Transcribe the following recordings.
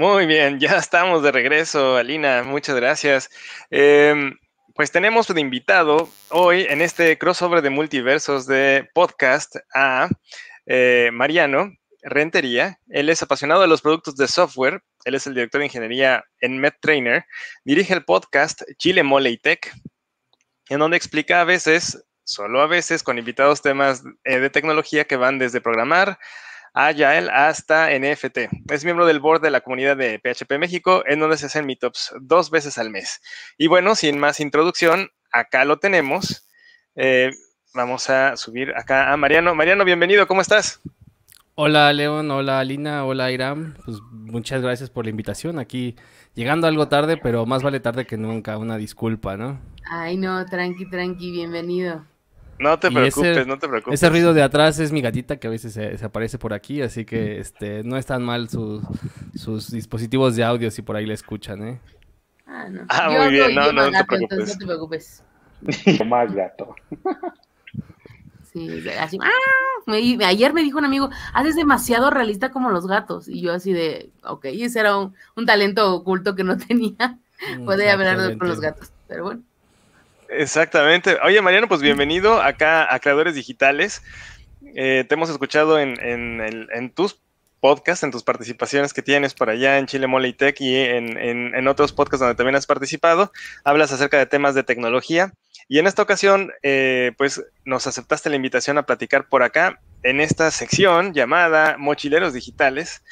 Muy bien, ya estamos de regreso, Alina, muchas gracias. Em, pues tenemos de invitado hoy en este crossover de multiversos de podcast a eh, Mariano Rentería. Él es apasionado de los productos de software, él es el director de ingeniería en MedTrainer, dirige el podcast Chile Mole y Tech, en donde explica a veces, solo a veces, con invitados temas eh, de tecnología que van desde programar Agile hasta NFT. Es miembro del board de la comunidad de PHP México, en donde se hacen meetups dos veces al mes. Y bueno, sin más introducción, acá lo tenemos. Eh, vamos a subir acá a Mariano. Mariano, bienvenido, ¿cómo estás? Hola León, hola Alina, hola Iram. Pues muchas gracias por la invitación. Aquí llegando algo tarde, pero más vale tarde que nunca. Una disculpa, ¿no? Ay, no, tranqui, tranqui, bienvenido. No te preocupes, no te preocupes. Ese ruido de atrás es mi gatita que a veces se, aparece por aquí, así que mm. este, no están mal sus, dispositivos de audio si por ahí le escuchan, ¿eh? Ah, no. ah muy bien, no, no, te preocupes. no más gato. sí, así, ¡ah! ayer me dijo un amigo, haces demasiado realista como los gatos, y yo así de, ok, ese era un, talento oculto que no tenía, podía hablar con los gatos, pero bueno. Exactamente. Oye, Mariano, pues bienvenido acá a Creadores Digitales. Eh, te hemos escuchado en, tus podcasts, en tus participaciones que tienes por allá en Chile Mole y Tech y en, otros podcasts donde también has participado. Hablas acerca de temas de tecnología. Y en esta ocasión, eh, pues nos aceptaste la invitación a platicar por acá en esta sección llamada Mochileros Digitales,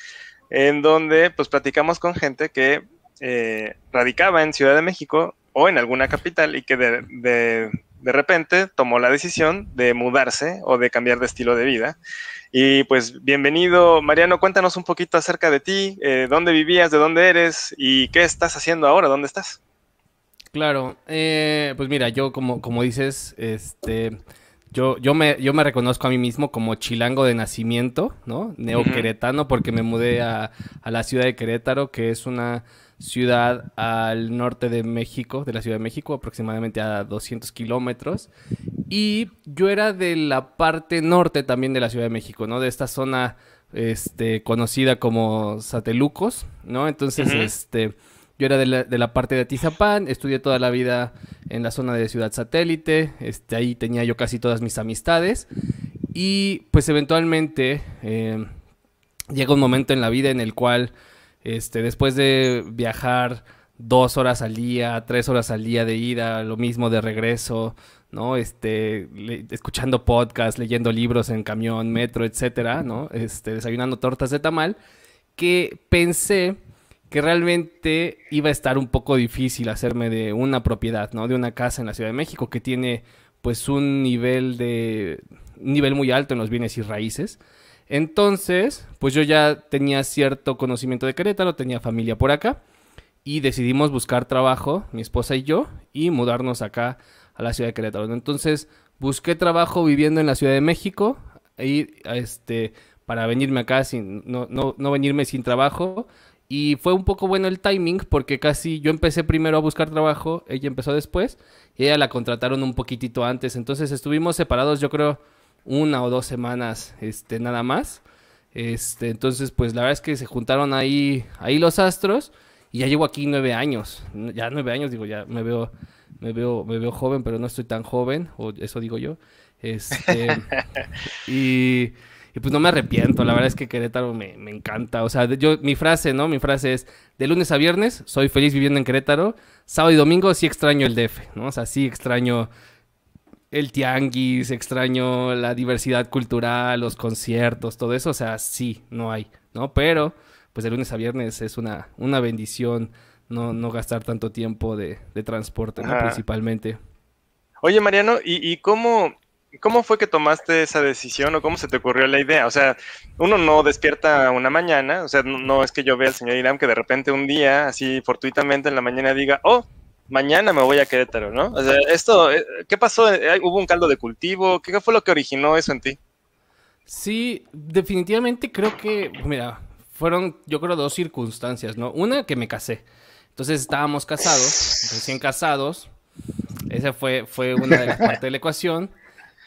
en donde pues platicamos con gente que eh, radicaba en Ciudad de México, o en alguna capital y que de, de, repente tomó la decisión de mudarse o de cambiar de estilo de vida. Y pues bienvenido, Mariano, cuéntanos un poquito acerca de ti, eh, dónde vivías, de dónde eres y qué estás haciendo ahora, dónde estás. Claro, eh, pues mira, yo como, como dices, este yo, yo, me, yo me reconozco a mí mismo como chilango de nacimiento, ¿no? Neoqueretano, porque me mudé a, la ciudad de Querétaro, que es una ciudad al norte de México, de la Ciudad de México, aproximadamente a 200 kilómetros. Y yo era de la parte norte también de la Ciudad de México, ¿no? De esta zona este, conocida como Satelucos, ¿no? Entonces, este yo era de la, parte de Atizapán, estudié toda la vida en la zona de Ciudad Satélite, este, ahí tenía yo casi todas mis amistades y pues eventualmente em, llega un momento en la vida en el cual este, después de viajar dos horas al día, tres horas al día de ida, lo mismo de regreso, ¿no? Este, escuchando podcasts, leyendo libros en camión, metro, etcétera, ¿no? Este, desayunando tortas de tamal, que pensé que realmente iba a estar un poco difícil hacerme de una propiedad, ¿no? De una casa en la Ciudad de México que tiene pues un nivel de nivel muy alto en los bienes y raíces. Entonces, pues yo ya tenía cierto conocimiento de Querétaro, tenía familia por acá y decidimos buscar trabajo, mi esposa y yo, y mudarnos acá a la ciudad de Querétaro. Entonces, busqué trabajo viviendo en la Ciudad de México y este para venirme acá sin no, no venirme sin trabajo y fue un poco bueno el timing porque casi yo empecé primero a buscar trabajo, ella empezó después ella la contrataron un poquitito antes. Entonces estuvimos separados yo creo una o dos semanas este, nada más. Este, entonces pues la verdad es que se juntaron ahí, ahí los astros y ya llevo aquí nueve años. Ya nueve años digo, ya me veo, me veo, me veo joven pero no estoy tan joven, o eso digo yo. Este, y pues no me arrepiento, la verdad es que Querétaro me, me encanta. O sea, yo, mi frase, ¿no? Mi frase es, de lunes a viernes soy feliz viviendo en Querétaro, sábado y domingo sí extraño el DF, ¿no? O sea, sí extraño el tianguis, extraño la diversidad cultural, los conciertos, todo eso, o sea, sí, no hay, ¿no? Pero, pues de lunes a viernes es una, una bendición no, no gastar tanto tiempo de, transporte, ¿no? principalmente. Oye, Mariano, y cómo, ¿Cómo fue que tomaste esa decisión o cómo se te ocurrió la idea? O sea, uno no despierta una mañana, o sea, no, es que yo vea al señor Irán que de repente un día, así fortuitamente en la mañana diga, oh, mañana me voy a Querétaro, ¿no? O sea, esto, eh, ¿qué pasó? ¿Hubo un caldo de cultivo? ¿Qué fue lo que originó eso en ti? Sí, definitivamente creo que, mira, fueron yo creo dos circunstancias, ¿no? Una, que me casé. Entonces estábamos casados, recién casados. Esa fue, fue una de las partes de la ecuación.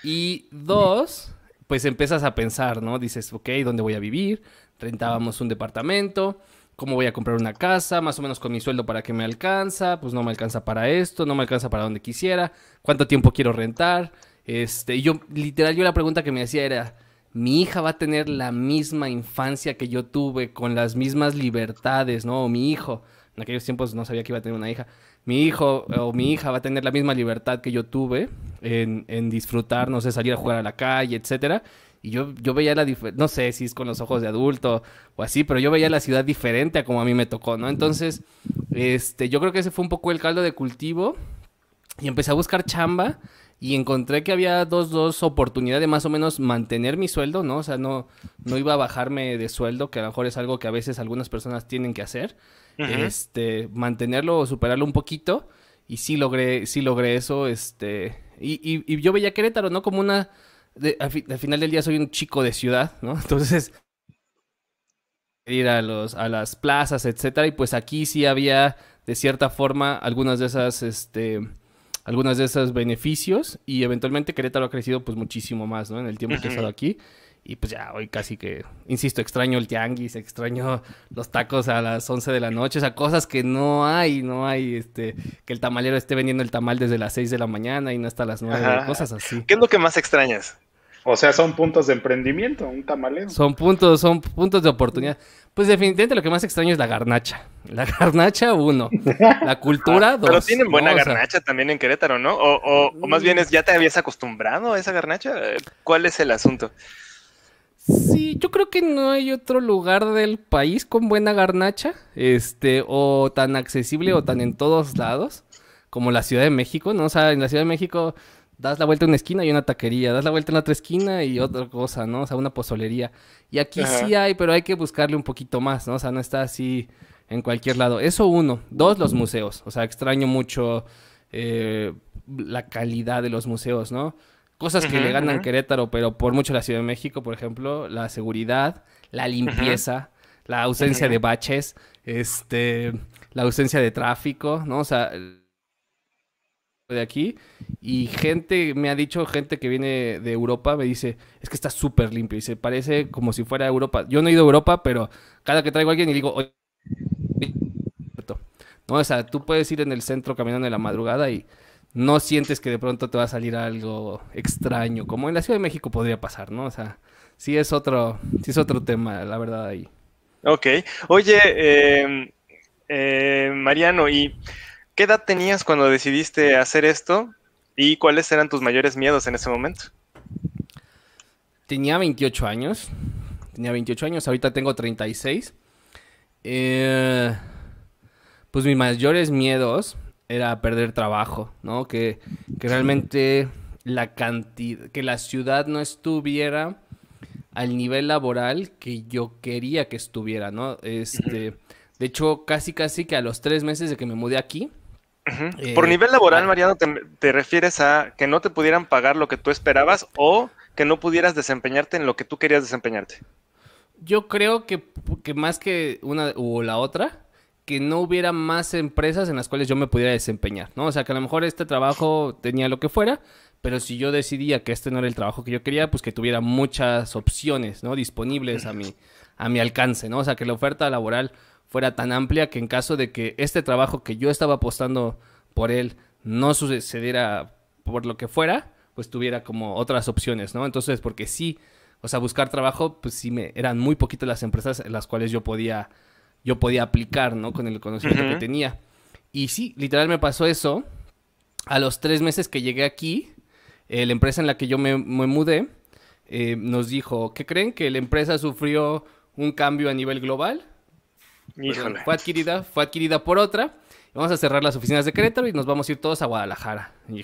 Y dos, pues empiezas a pensar, ¿no? Dices, ok, ¿dónde voy a vivir? Rentábamos un departamento, ¿cómo voy a comprar una casa? Más o menos con mi sueldo, ¿para que me alcanza? Pues no me alcanza para esto, no me alcanza para donde quisiera, ¿cuánto tiempo quiero rentar? Este, yo, literal, yo la pregunta que me hacía era, mi hija va a tener la misma infancia que yo tuve, con las mismas libertades, ¿no? O mi hijo, en aquellos tiempos no sabía que iba a tener una hija, mi hijo o mi hija va a tener la misma libertad que yo tuve en, disfrutar, no sé, salir a jugar a la calle, etcétera. Y yo, yo veía la diferencia, no sé si es con los ojos de adulto o así, pero yo veía la ciudad diferente a como a mí me tocó, ¿no? Entonces, este, yo creo que ese fue un poco el caldo de cultivo y empecé a buscar chamba y encontré que había dos, dos oportunidades de más o menos mantener mi sueldo, ¿no? O sea, no, no iba a bajarme de sueldo, que a lo mejor es algo que a veces algunas personas tienen que hacer este, mantenerlo o superarlo un poquito. Y sí logré, sí logré eso, este... Y, yo veía Querétaro, ¿no? Como una... al, final del día soy un chico de ciudad, ¿no? Entonces, ir a, los, a las plazas, etcétera. Y pues aquí sí había, de cierta forma, algunas de esas, este... Algunas de esos beneficios y eventualmente Querétaro ha crecido pues muchísimo más, ¿no? En el tiempo que he estado aquí. Y pues ya, hoy casi que, insisto, extraño el tianguis, extraño los tacos a las 11 de la noche, o sea, cosas que no hay, no hay, este, que el tamalero esté vendiendo el tamal desde las 6 de la mañana y no hasta las 9, cosas así. ¿Qué es lo que más extrañas? O sea, son puntos de emprendimiento, un tamalero. Son puntos, son puntos de oportunidad. Pues definitivamente lo que más extraño es la garnacha. La garnacha, uno. La cultura, ah, dos. Pero tienen buena garnacha también en Querétaro, ¿no? O, o, o, más bien es, ¿ya te habías acostumbrado a esa garnacha? Eh, ¿Cuál es el asunto? Sí, yo creo que no hay otro lugar del país con buena garnacha, este, o tan accesible o tan en todos lados como la Ciudad de México, ¿no? O sea, en la Ciudad de México das la vuelta a una esquina y una taquería, das la vuelta en la otra esquina y otra cosa, ¿no? O sea, una pozolería. Y aquí sí hay, pero hay que buscarle un poquito más, ¿no? O sea, no está así en cualquier lado. Eso uno. Dos, los museos. O sea, extraño mucho eh, la calidad de los museos, ¿no? Cosas que le ganan Querétaro, pero por mucho la Ciudad de México, por ejemplo, la seguridad, la limpieza, la ausencia de baches, este, la ausencia de tráfico, ¿no? O sea, de aquí y gente me ha dicho gente que viene de Europa me dice es que está súper limpio y se parece como si fuera Europa yo no he ido a Europa pero cada que traigo a alguien y digo Oye, no o sea tú puedes ir en el centro caminando en la madrugada y no sientes que de pronto te va a salir algo extraño, como en la Ciudad de México podría pasar, ¿no? O sea, sí es otro, es otro tema, la verdad, ahí. Ok. Oye, em, eh, Mariano, ¿y qué edad tenías cuando decidiste hacer esto? ¿Y cuáles eran tus mayores miedos en ese momento? Tenía 28 años. Tenía 28 años, ahorita tengo 36. Eh, pues mis mayores miedos era perder trabajo, ¿no? Que, realmente la cantidad, que la ciudad no estuviera al nivel laboral que yo quería que estuviera, ¿no? Este, de hecho, casi casi que a los tres meses de que me mudé aquí. Eh, Por nivel laboral, Mariano, te, refieres a que no te pudieran pagar lo que tú esperabas o que no pudieras desempeñarte en lo que tú querías desempeñarte? Yo creo que, que más que una o la otra, que no hubiera más empresas en las cuales yo me pudiera desempeñar, ¿no? O sea, que a lo mejor este trabajo tenía lo que fuera, pero si yo decidía que este no era el trabajo que yo quería, pues que tuviera muchas opciones, ¿no? Disponibles a mi, a mi alcance, ¿no? O sea, que la oferta laboral fuera tan amplia que en caso de que este trabajo que yo estaba apostando por él no sucediera por lo que fuera, pues tuviera como otras opciones, ¿no? Entonces, porque sí, o sea, buscar trabajo, pues sí me, eran muy poquitas las empresas en las cuales yo podía yo podía aplicar, ¿no? Con el conocimiento que tenía. Y sí, literal me pasó eso. A los tres meses que llegué aquí, eh, la empresa en la que yo me, mudé eh, nos dijo, ¿qué creen? Que la empresa sufrió un cambio a nivel global. Pues, fue adquirida, fue adquirida por otra. Vamos a cerrar las oficinas de Querétaro y nos vamos a ir todos a Guadalajara. Y...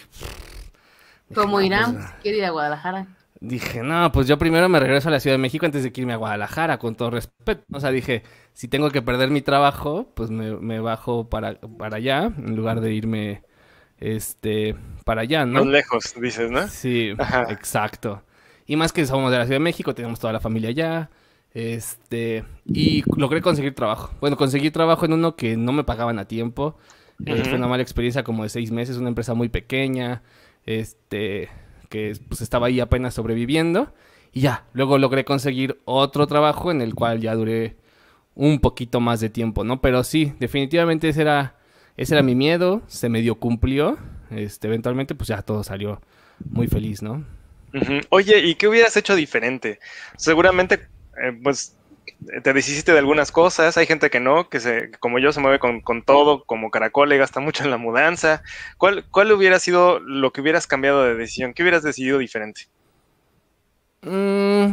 Como Irán, pues, querida a Guadalajara dije, no, pues yo primero me regreso a la Ciudad de México antes de irme a Guadalajara, con todo respeto. O sea, dije, si tengo que perder mi trabajo, pues me, bajo para, para allá, en lugar de irme este, para allá, ¿no? Tan lejos, dices, ¿no? Sí, exacto. Y más que somos de la Ciudad de México, tenemos toda la familia allá. Este, y logré conseguir trabajo. Bueno, conseguí trabajo en uno que no me pagaban a tiempo. Eh, fue una mala experiencia como de seis meses, una empresa muy pequeña. Este, que pues, estaba ahí apenas sobreviviendo. Y ya, luego logré conseguir otro trabajo en el cual ya duré un poquito más de tiempo, ¿no? Pero sí, definitivamente ese era, ese era mi miedo, se medio cumplió. Este, eventualmente, pues ya todo salió muy feliz, ¿no? Oye, ¿y qué hubieras hecho diferente? Seguramente, eh, pues te deshiciste de algunas cosas, hay gente que no, que como yo se mueve con, todo, como caracol, y gasta mucho en la mudanza. ¿Cuál, hubiera sido lo que hubieras cambiado de decisión? ¿Qué hubieras decidido diferente? Mm.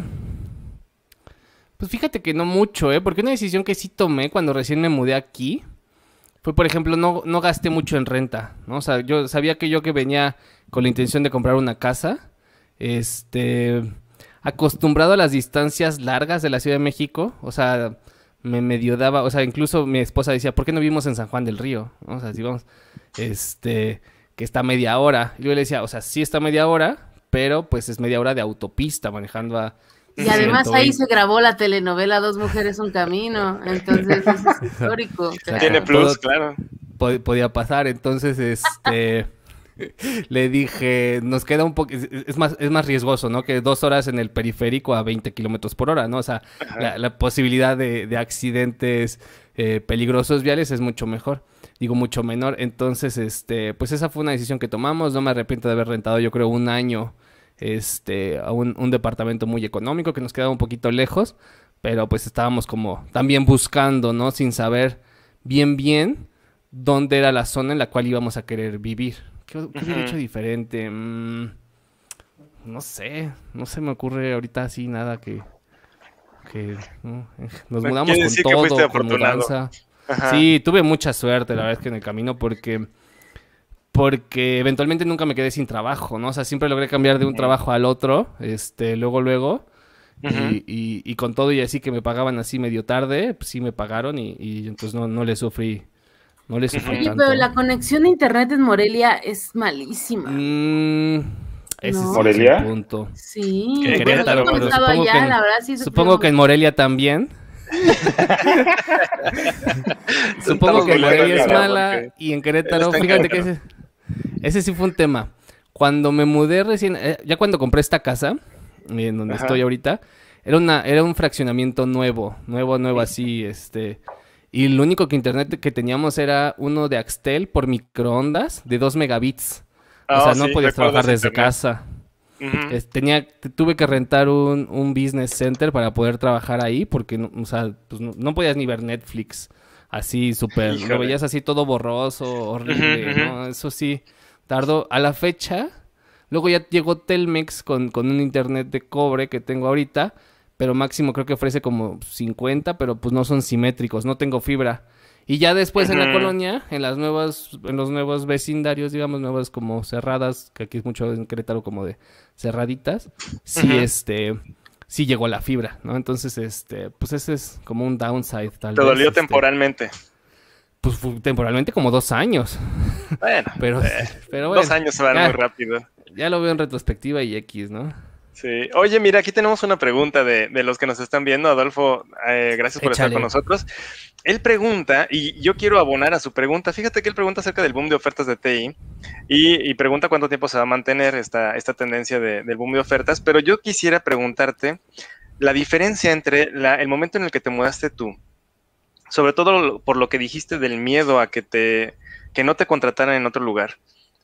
pues fíjate que no mucho, ¿eh? Porque una decisión que sí tomé cuando recién me mudé aquí fue, por ejemplo, no, no gasté mucho en renta, ¿no? O sea, yo sabía que yo que venía con la intención de comprar una casa, este acostumbrado a las distancias largas de la Ciudad de México, o sea, me medio daba, o sea, incluso mi esposa decía, ¿por qué no vivimos en San Juan del Río? O sea, digamos, este, que está media hora. yo le decía, o sea, sí está media hora, pero pues es media hora de autopista manejando a... Y además ahí se grabó la telenovela Dos Mujeres Un Camino, entonces es histórico. Tiene plus, claro. Podía pasar, entonces, este le dije, nos queda un poco, es más, es más riesgoso, ¿no? Que dos horas en el periférico a 20 kilómetros por hora, ¿no? O sea, la, posibilidad de, accidentes eh, peligrosos viales es mucho mejor, digo, mucho menor. Entonces, este, pues esa fue una decisión que tomamos, no me arrepiento de haber rentado, yo creo, un año este, a un, un departamento muy económico que nos quedaba un poquito lejos, pero pues estábamos como también buscando, ¿no? Sin saber bien, bien dónde era la zona en la cual íbamos a querer vivir. ¿Qué, hubiera hecho diferente? Mm, no sé, no se me ocurre ahorita así nada que... que eh, Nos mudamos con todo, con mudanza. Sí, tuve mucha suerte la vez que en el camino porque porque eventualmente nunca me quedé sin trabajo, ¿no? O sea, siempre logré cambiar de un trabajo al otro, este, luego, luego, y, con todo y así que me pagaban así medio tarde, pues sí me pagaron y, y entonces no, no le sufrí no pero la conexión a internet en Morelia es malísima. Mm, es ¿Morelia? punto. Sí. Querétaro, pero supongo, que, en, supongo que en Morelia también. supongo que en Morelia es mala y en Querétaro, fíjate que ese, sí fue un tema. Cuando me mudé recién, eh, ya cuando compré esta casa, eh, en donde estoy ahorita, era, una, era un fraccionamiento nuevo, nuevo, nuevo así, este... Y lo único que internet que teníamos era uno de Axtel por microondas de 2 megabits. o sea, ah, no podías trabajar desde casa. tuve que rentar un, un, business center para poder trabajar ahí porque no, o sea, pues no, podías ni ver Netflix así súper, lo veías así todo borroso, horrible, Eso sí, tardó a la fecha. Luego ya llegó Telmex con, con un internet de cobre que tengo ahorita, pero máximo creo que ofrece como 50, pero pues no son simétricos, no tengo fibra. Y ya después en la colonia, en las nuevas, en los nuevos vecindarios, digamos, nuevas como cerradas, que aquí es mucho en Querétaro como de cerraditas, sí este, sí llegó la fibra, ¿no? Entonces, este, pues ese es como un downside tal Te dolió este. temporalmente. Pues temporalmente como dos años. Bueno, pero, eh, pero bueno, dos años se van muy rápido. Ya lo veo en retrospectiva y X, ¿no? Sí. Oye, mira, aquí tenemos una pregunta de, los que nos están viendo. Adolfo, eh, gracias por estar con nosotros. Él pregunta, y yo quiero abonar a su pregunta. Fíjate que él pregunta acerca del boom de ofertas de TI y, pregunta cuánto tiempo se va a mantener esta, esta tendencia del boom de ofertas. Pero yo quisiera preguntarte la diferencia entre el momento en el que te mudaste tú, sobre todo por lo que dijiste del miedo a que, te, que no te contrataran en otro lugar,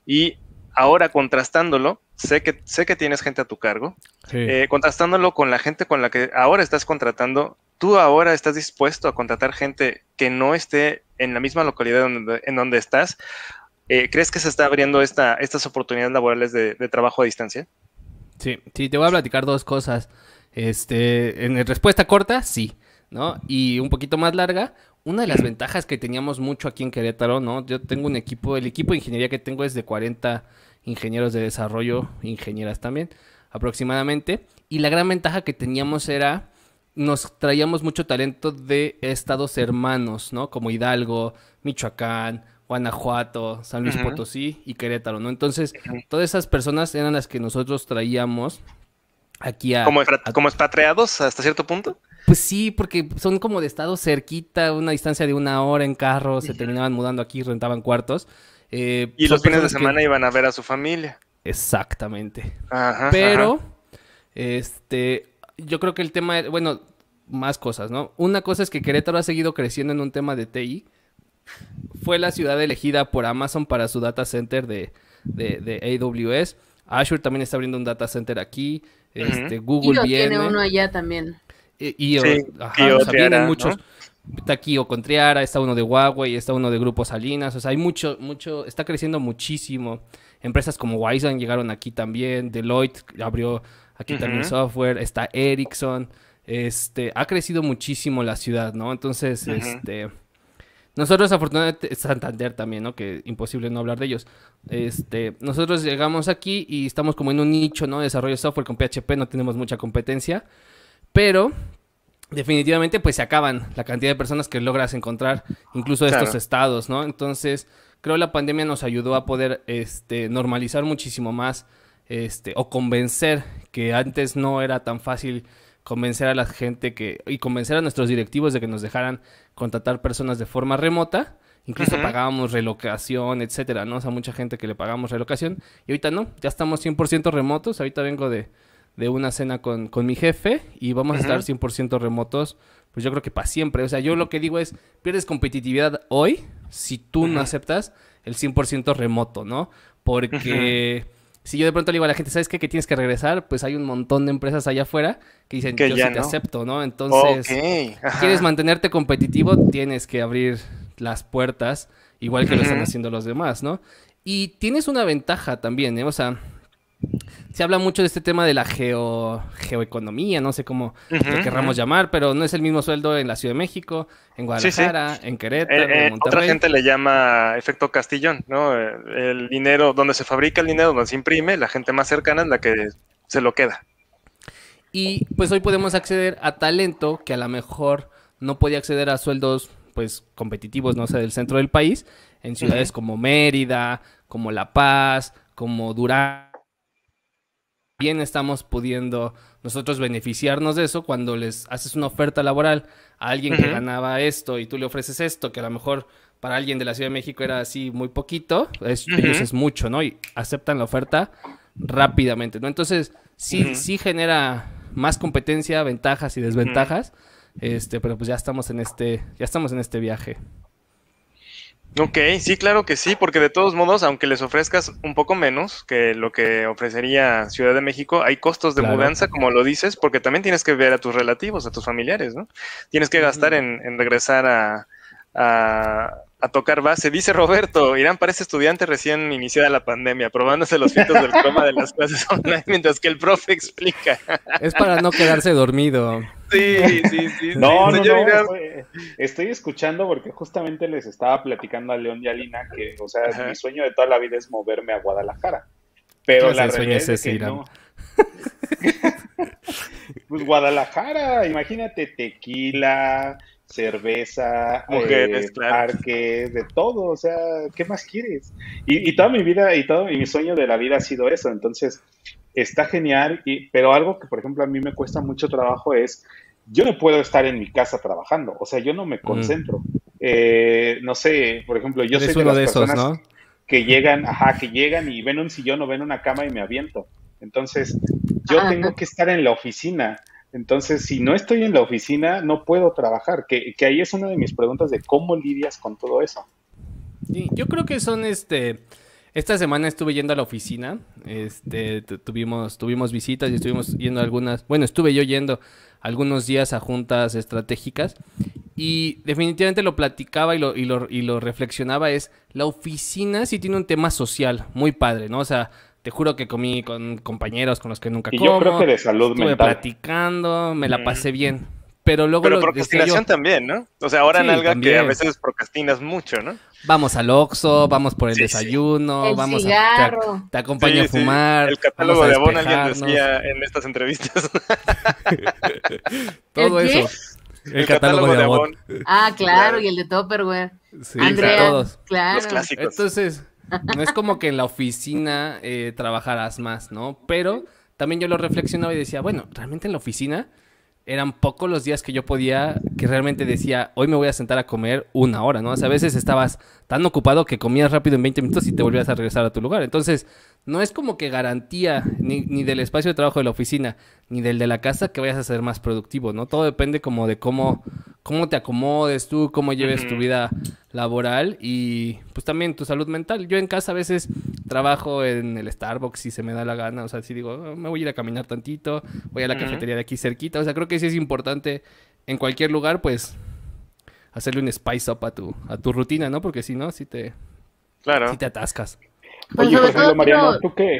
y ahora contrastándolo, sé que, sé que tienes gente a tu cargo, eh, contrastándolo con la gente con la que ahora estás contratando, tú ahora estás dispuesto a contratar gente que no esté en la misma localidad en donde estás. Eh, ¿Crees que se está abriendo esta, estas oportunidades laborales de, de, trabajo a distancia? Sí, sí, te voy a platicar dos cosas. Este, en respuesta corta, sí, ¿no? Y un poquito más larga, una de las ventajas que teníamos mucho aquí en Querétaro, ¿no? Yo tengo un equipo, el equipo de ingeniería que tengo es de 40 ingenieros de desarrollo, ingenieras también, aproximadamente. Y la gran ventaja que teníamos era, nos traíamos mucho talento de estados hermanos, ¿no? Como Hidalgo, Michoacán, Guanajuato, San Luis Potosí y Querétaro, ¿no? Entonces, todas esas personas eran las que nosotros traíamos aquí a... Como, a, como expatriados hasta cierto punto. Pues sí, porque son como de estado cerquita, una distancia de una hora en carro, se terminaban mudando aquí, rentaban cuartos. Eh, y pues los fines de semana iban a ver a su familia. Exactamente. Pero, este, yo creo que el tema, bueno, más cosas, ¿no? Una cosa es que Querétaro ha seguido creciendo en un tema de TI. Fue la ciudad elegida por Amazon para su data center de, AWS. Azure también está abriendo un data center aquí. Este, Google viene. tiene uno allá también. Y, o muchos. Está con está uno de Huawei, está uno de Grupo Salinas. O sea, hay mucho, mucho, está creciendo muchísimo. Empresas como Wiseman llegaron aquí también. Deloitte abrió aquí también software. Está Ericsson. Este, ha crecido muchísimo la ciudad, ¿no? Entonces, este. Nosotros, afortunadamente, Santander también, ¿no? Que imposible no hablar de ellos. Este, nosotros llegamos aquí y estamos como en un nicho, ¿no? desarrollo de software con PHP, no tenemos mucha competencia. Pero definitivamente pues se acaban la cantidad de personas que logras encontrar incluso de estos estados, ¿no? Entonces, creo la pandemia nos ayudó a poder este normalizar muchísimo más este o convencer que antes no era tan fácil convencer a la gente que y convencer a nuestros directivos de que nos dejaran contratar personas de forma remota. Incluso pagábamos relocación, etcétera, ¿no? O sea, mucha gente que le pagamos relocación. Y ahorita no, ya estamos 100% remotos. Ahorita vengo de, de una cena con, mi jefe y vamos a estar 100% remotos, pues yo creo que para siempre. O sea, yo lo que digo es, pierdes competitividad hoy si tú no aceptas el 100% remoto, ¿no? Porque... si yo de pronto le digo a la gente, ¿sabes qué? Que tienes que regresar, pues hay un montón de empresas allá afuera que dicen, que yo sí te acepto, ¿no? Entonces, si quieres mantenerte competitivo, tienes que abrir las puertas, igual que lo están haciendo los demás, ¿no? Y tienes una ventaja también, ¿eh? O sea, se habla mucho de este tema de la geo, geoeconomía, no sé cómo uh querramos llamar, pero no es el mismo sueldo en la Ciudad de México, en Guadalajara, en Querétaro, eh, eh, en Monterrey. Otra gente le llama efecto Castillón, ¿no? Eh, el dinero, donde se fabrica el dinero, donde se imprime, la gente más cercana es la que se lo queda. Y pues hoy podemos acceder a talento que a lo mejor no podía acceder a sueldos pues competitivos, no sé, del centro del país, en ciudades como Mérida, como La Paz, como Durán bien estamos pudiendo nosotros beneficiarnos de eso cuando les haces una oferta laboral a alguien que ganaba esto y tú le ofreces esto, que a lo mejor para alguien de la Ciudad de México era así muy poquito, es, es mucho, ¿no? Y aceptan la oferta rápidamente, ¿no? Entonces, sí, sí genera más competencia, ventajas y desventajas, este, pero pues ya estamos en este, ya estamos en este viaje. Ok, sí, claro que sí, porque de todos modos, aunque les ofrezcas un poco menos que lo que ofrecería Ciudad de México, hay costos de mudanza, como lo dices, porque también tienes que ver a tus relativos, a tus familiares, ¿no? Tienes que gastar en, regresar a, a tocar base. Dice Roberto, Irán parece estudiante recién iniciada la pandemia, probándose los fitos del coma de las clases online mientras que el profe explica. Es para no quedarse dormido. Sí, sí, sí. No, no, Estoy escuchando porque justamente les estaba platicando a León y a Lina que, o sea, mi sueño de toda la vida es moverme a Guadalajara. Pero la realidad es, no. pues Guadalajara, imagínate tequila, cerveza, eh, parque, de todo, o sea, ¿qué más quieres? Y, toda mi vida y todo mi sueño de la vida ha sido eso, entonces está genial, y, pero algo que por ejemplo a mí me cuesta mucho trabajo es, yo no puedo estar en mi casa trabajando, o sea, yo no me mm. concentro. Eh, no sé, por ejemplo, yo soy de las de esos, personas ¿no? que llegan, ajá, que llegan y ven un sillón o ven una cama y me aviento. Entonces, yo ah, tengo que estar en la oficina entonces, si no estoy en la oficina, no puedo trabajar, que, ahí es una de mis preguntas de cómo lidias con todo eso. Sí, yo creo que son este... Esta semana estuve yendo a la oficina, este, tuvimos, tuvimos visitas y estuvimos yendo algunas, bueno, estuve yo yendo algunos días a juntas estratégicas y definitivamente lo platicaba y lo, y lo, y lo reflexionaba es, la oficina sí tiene un tema social muy padre, ¿no? O sea, te juro que comí con compañeros con los que nunca y yo creo que de salud Estuve mental. platicando, me la mm. pasé bien. Pero luego. Pero procrastinación también, ¿no? O sea, ahora en algo que a veces procrastinas mucho, ¿no? Vamos al Oxxo, vamos por el desayuno, vamos cigarro. a. Te, te acompaño a fumar. El catálogo de abono alguien decía en estas entrevistas. Todo eso. El, catálogo, de, Avon. Ah, claro, y el de Topperware. Sí, Andrea, todos. Claro. Los clásicos. Entonces, no es como que en la oficina trabajarás eh, trabajaras más, ¿no? Pero también yo lo reflexionaba y decía, bueno, realmente en la oficina eran pocos los días que yo podía, que realmente decía, hoy me voy a sentar a comer una hora, ¿no? O sea, a veces estabas tan ocupado que comías rápido en 20 minutos y te volvías a regresar a tu lugar. Entonces, no es como que garantía ni, del espacio de trabajo de la oficina, ni del de la casa que vayas a ser más productivo, ¿no? Todo depende como de cómo, cómo te acomodes tú, cómo lleves tu vida laboral y pues también tu salud mental. Yo en casa a veces trabajo en el Starbucks y se me da la gana, o sea, si digo, ah, me voy a ir a caminar tantito, voy a la cafetería de aquí cerquita, o sea, creo que sí es importante en cualquier lugar, pues hacerle un spice up a tu, a tu rutina, ¿no? Porque si no, si te, claro. si te atascas. Pues Oye, sobre José todo, Mariano, ¿tú qué?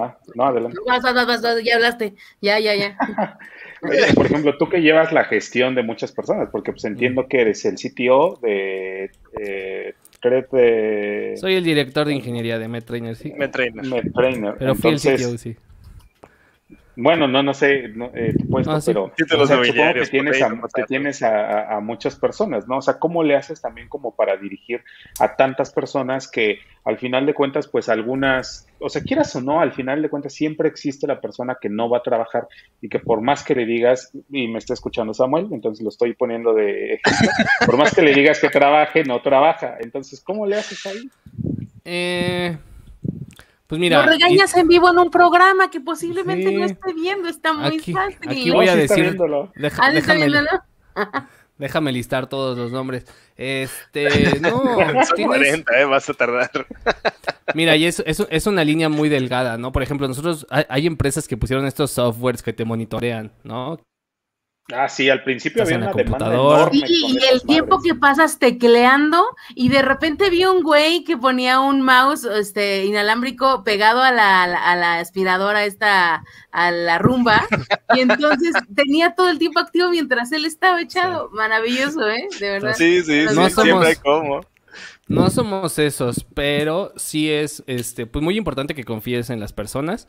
Ah, no, adelante. Vas, vas, vas, ya hablaste, ya, ya, ya. Por ejemplo, tú que llevas la gestión de muchas personas, porque pues entiendo que eres el CTO de... Eh, Crete... Soy el director de ingeniería de MedTrainer, sí. Pero fui el CTO, sí. Bueno, no, no sé pero que tienes, a, muchas personas, ¿no? O sea, ¿cómo le haces también como para dirigir a tantas personas que al final de cuentas, pues algunas, o sea, quieras o no, al final de cuentas siempre existe la persona que no va a trabajar y que por más que le digas, y me está escuchando Samuel, entonces lo estoy poniendo de por más que le digas que trabaje, no trabaja. Entonces, ¿cómo le haces ahí? Eh... Pues mira. Lo regañas en vivo en un programa que posiblemente no esté viendo, está muy fácil. Aquí voy a decir. Ah, déjame, listar todos los nombres. Este. No, Son 40, eh, vas a tardar. Mira, y eso es, una línea muy delgada, ¿no? Por ejemplo, nosotros hay, empresas que pusieron estos softwares que te monitorean, ¿no? Ah, sí, al principio había una demanda enorme y, el tiempo que pasas tecleando y de repente vi un güey que ponía un mouse este inalámbrico pegado a la, aspiradora esta a la rumba y entonces tenía todo el tiempo activo mientras él estaba echado. Maravilloso, ¿eh? De verdad. Sí, sí, no sí, somos... No somos esos, pero sí es este pues muy importante que confíes en las personas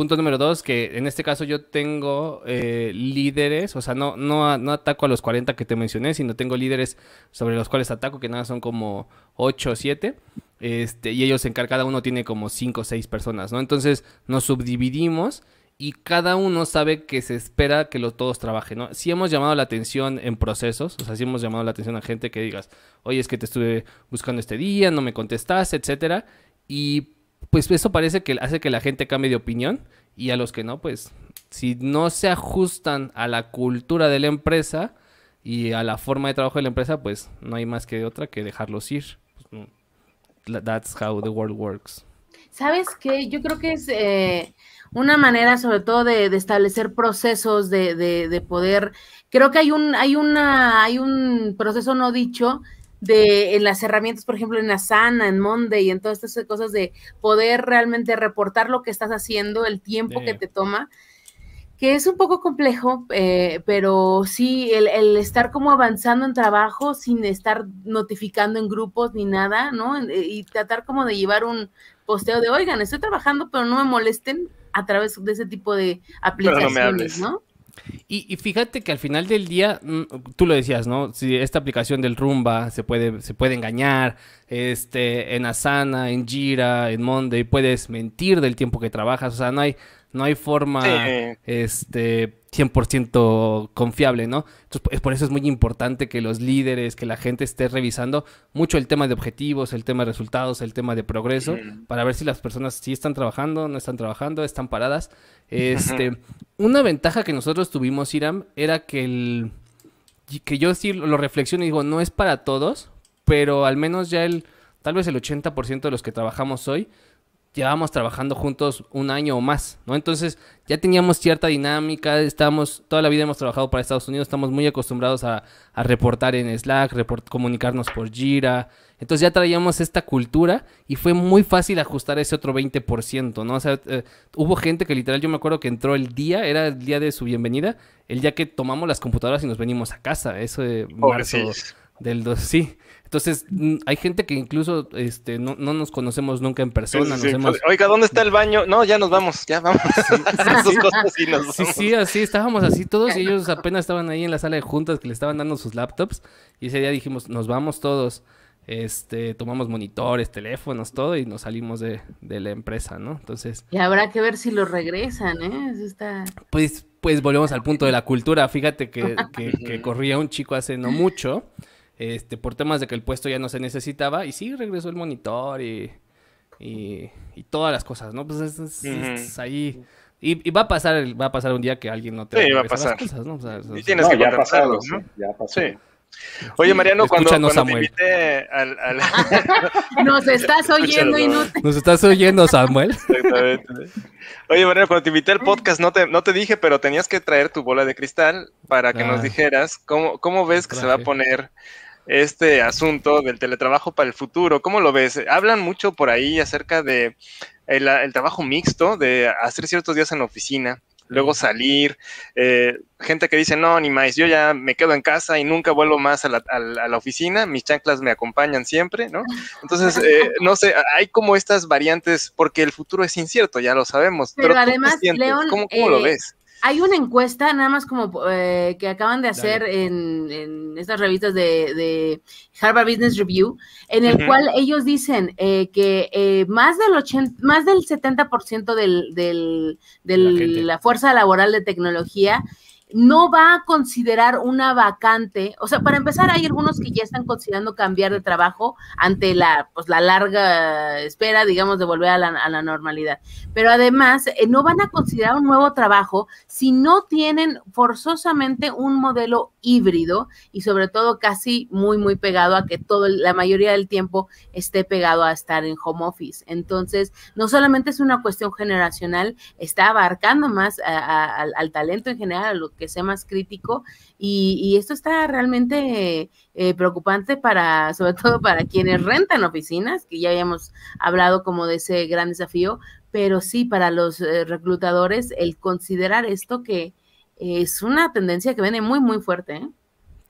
punto número dos, que en este caso yo tengo eh, líderes, o sea, no, no, no ataco a los 40 que te mencioné, sino tengo líderes sobre los cuales ataco, que nada son como 8 o 7. Este, y ellos en cada uno tiene como 5 o 6 personas, ¿no? Entonces nos subdividimos y cada uno sabe que se espera que los todos trabajen, ¿no? Si hemos llamado la atención en procesos, o sea, si hemos llamado la atención a gente que digas, oye, es que te estuve buscando este día, no me contestas etcétera, y pues eso parece que hace que la gente cambie de opinión y a los que no, pues si no se ajustan a la cultura de la empresa y a la forma de trabajo de la empresa, pues no hay más que otra que dejarlos ir. Pues, that's how the world works. ¿Sabes qué? Yo creo que es eh, una manera sobre todo de, establecer procesos, de, de, poder... Creo que hay un, hay, una, hay un proceso no dicho de en las herramientas, por ejemplo, en Asana, en Monday, en todas estas cosas de poder realmente reportar lo que estás haciendo, el tiempo que te toma, que es un poco complejo, eh, pero sí, el, el, estar como avanzando en trabajo sin estar notificando en grupos ni nada, ¿no? Y tratar como de llevar un posteo de, oigan, estoy trabajando, pero no me molesten a través de ese tipo de aplicaciones, ¿no? Y, fíjate que al final del día, mm, tú lo decías, ¿no? Si esta aplicación del Rumba se puede, se puede engañar, este, en Asana, en Jira, en Monday, puedes mentir del tiempo que trabajas, o sea, no hay, no hay forma este, 100% confiable, ¿no? Entonces, por eso es muy importante que los líderes, que la gente esté revisando mucho el tema de objetivos, el tema de resultados, el tema de progreso, para ver si las personas sí están trabajando, no están trabajando, están paradas. Este, una ventaja que nosotros tuvimos, Iram, era que el que yo sí lo reflexiono y digo, no es para todos, pero al menos ya el, tal vez el 80% de los que trabajamos hoy llevábamos trabajando juntos un año o más, ¿no? Entonces ya teníamos cierta dinámica, estábamos, toda la vida hemos trabajado para Estados Unidos, estamos muy acostumbrados a, reportar en Slack, report, comunicarnos por Jira, entonces ya traíamos esta cultura y fue muy fácil ajustar ese otro 20%, ¿no? O sea, eh, hubo gente que literal yo me acuerdo que entró el día, era el día de su bienvenida, el día que tomamos las computadoras y nos venimos a casa, eso de oh, marzo del 2, sí. Entonces, hay gente que incluso este, no, nos conocemos nunca en persona. Oiga, ¿dónde está el baño? No, ya nos vamos, ya vamos. Sí, sí, así estábamos así todos y ellos apenas estaban ahí en la sala de juntas que le estaban dando sus laptops y ese día dijimos, nos vamos todos. Este, tomamos monitores, teléfonos, todo y nos salimos de, la empresa, ¿no? Entonces. Y habrá que ver si lo regresan, ¿eh? Pues, pues volvemos al punto de la cultura. Fíjate que, que corría un chico hace no mucho este, por temas de que el puesto ya no se necesitaba, y sí, regresó el monitor y, y, todas las cosas, ¿no? Pues es, ahí. Y, va a pasar va a pasar un día que alguien no te va a pasar. las cosas, ¿no? y tienes que ya ¿no? Ya pasó. Oye, Mariano, cuando, te invité al, Nos estás oyendo y no Nos estás oyendo, Samuel. Exactamente. Oye, Mariano, cuando te invité al podcast, no te, no te dije, pero tenías que traer tu bola de cristal para que nos ah. dijeras cómo, cómo ves que se va a poner este asunto del teletrabajo para el futuro. ¿Cómo lo ves? Hablan mucho por ahí acerca de el, trabajo mixto, de hacer ciertos días en la oficina, luego salir, eh, gente que dice, no, ni más, yo ya me quedo en casa y nunca vuelvo más a la, oficina, mis chanclas me acompañan siempre, ¿no? Entonces, eh, no sé, hay como estas variantes, porque el futuro es incierto, ya lo sabemos. Pero, además, León, ¿cómo, lo eh, ves? Hay una encuesta, nada más como eh, que acaban de hacer en, estas revistas de, Harvard Business Review, en el cual ellos dicen eh, que eh, más, del 80, más del 70% del, de la, fuerza laboral de tecnología no va a considerar una vacante, o sea, para empezar hay algunos que ya están considerando cambiar de trabajo ante la, pues, la larga espera, digamos, de volver a la, normalidad. Pero además, eh, no van a considerar un nuevo trabajo si no tienen forzosamente un modelo híbrido y sobre todo casi muy, muy pegado a que todo, la mayoría del tiempo esté pegado a estar en home office. Entonces, no solamente es una cuestión generacional, está abarcando más al, talento en general, a lo que sea más crítico y, esto está realmente eh, preocupante para, sobre todo para quienes rentan oficinas, que ya habíamos hablado como de ese gran desafío, pero sí para los eh, reclutadores el considerar esto que eh, es una tendencia que viene muy, muy fuerte.